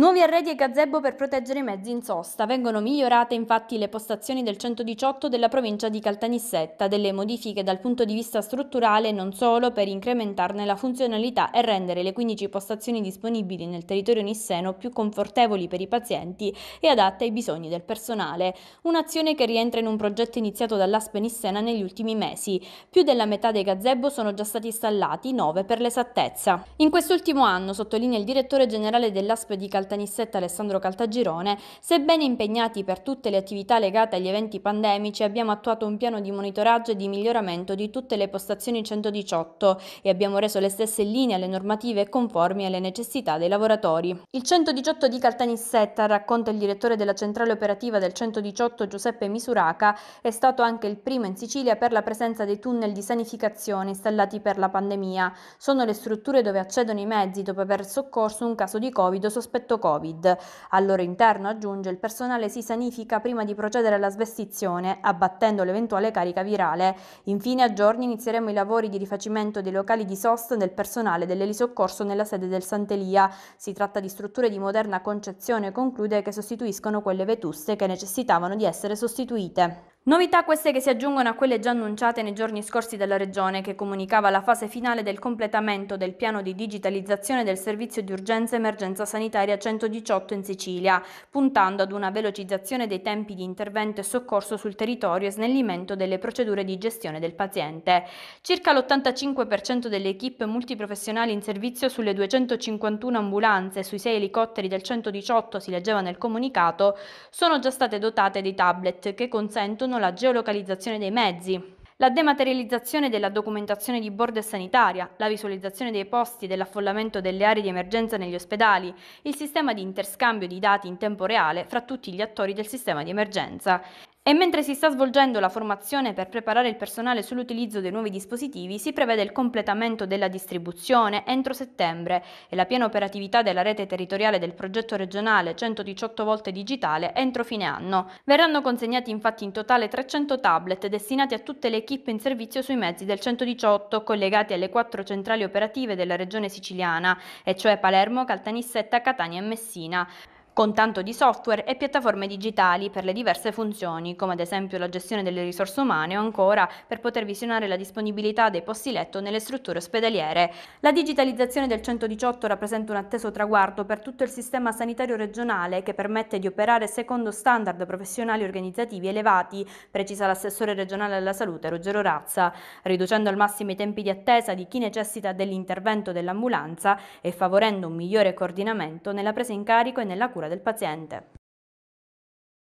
Nuovi arredi e gazebo per proteggere i mezzi in sosta. Vengono migliorate infatti le postazioni del 118 della provincia di Caltanissetta, delle modifiche dal punto di vista strutturale non solo per incrementarne la funzionalità e rendere le 15 postazioni disponibili nel territorio nisseno più confortevoli per i pazienti e adatte ai bisogni del personale. Un'azione che rientra in un progetto iniziato dall'Aspe Nissena negli ultimi mesi. Più della metà dei gazebo sono già stati installati, 9 per l'esattezza. In quest'ultimo anno, sottolinea il direttore generale dell'Aspe di Caltanissetta, tennissetta Alessandro Caltagirone, sebbene impegnati per tutte le attività legate agli eventi pandemici, abbiamo attuato un piano di monitoraggio e di miglioramento di tutte le postazioni 118 e abbiamo reso le stesse linee alle normative conformi alle necessità dei lavoratori. Il 118 di Caltanissetta, racconta il direttore della centrale operativa del 118 Giuseppe Misuraca, è stato anche il primo in Sicilia per la presenza dei tunnel di sanificazione installati per la pandemia. Sono le strutture dove accedono i mezzi dopo aver soccorso un caso di Covid sospettato progetto Covid. Al loro interno, aggiunge, il personale si sanifica prima di procedere alla svestizione, abbattendo l'eventuale carica virale. Infine, a giorni inizieremo i lavori di rifacimento dei locali di sosta del personale dell'elisoccorso nella sede del Sant'Elia. Si tratta di strutture di moderna concezione, conclude, che sostituiscono quelle vetuste che necessitavano di essere sostituite. Novità queste che si aggiungono a quelle già annunciate nei giorni scorsi dalla Regione, che comunicava la fase finale del completamento del piano di digitalizzazione del servizio di urgenza emergenza sanitaria 118 in Sicilia, puntando ad una velocizzazione dei tempi di intervento e soccorso sul territorio e snellimento delle procedure di gestione del paziente. Circa l'85% delle equip multiprofessionali in servizio sulle 251 ambulanze e sui 6 elicotteri del 118, si leggeva nel comunicato, sono già state dotate di tablet che consentono la geolocalizzazione dei mezzi, la dematerializzazione della documentazione di bordo e sanitaria, la visualizzazione dei posti dell'affollamento delle aree di emergenza negli ospedali, il sistema di interscambio di dati in tempo reale fra tutti gli attori del sistema di emergenza. E mentre si sta svolgendo la formazione per preparare il personale sull'utilizzo dei nuovi dispositivi, si prevede il completamento della distribuzione entro settembre e la piena operatività della rete territoriale del progetto regionale 118 volte digitale entro fine anno. Verranno consegnati infatti in totale 300 tablet destinati a tutte le equip in servizio sui mezzi del 118 collegati alle quattro centrali operative della regione siciliana, e cioè Palermo, Caltanissetta, Catania e Messina con tanto di software e piattaforme digitali per le diverse funzioni, come ad esempio la gestione delle risorse umane o ancora per poter visionare la disponibilità dei posti letto nelle strutture ospedaliere. La digitalizzazione del 118 rappresenta un atteso traguardo per tutto il sistema sanitario regionale che permette di operare secondo standard professionali organizzativi elevati, precisa l'assessore regionale alla salute Ruggero Razza, riducendo al massimo i tempi di attesa di chi necessita dell'intervento dell'ambulanza e favorendo un migliore coordinamento nella presa in carico e nella cura del paziente.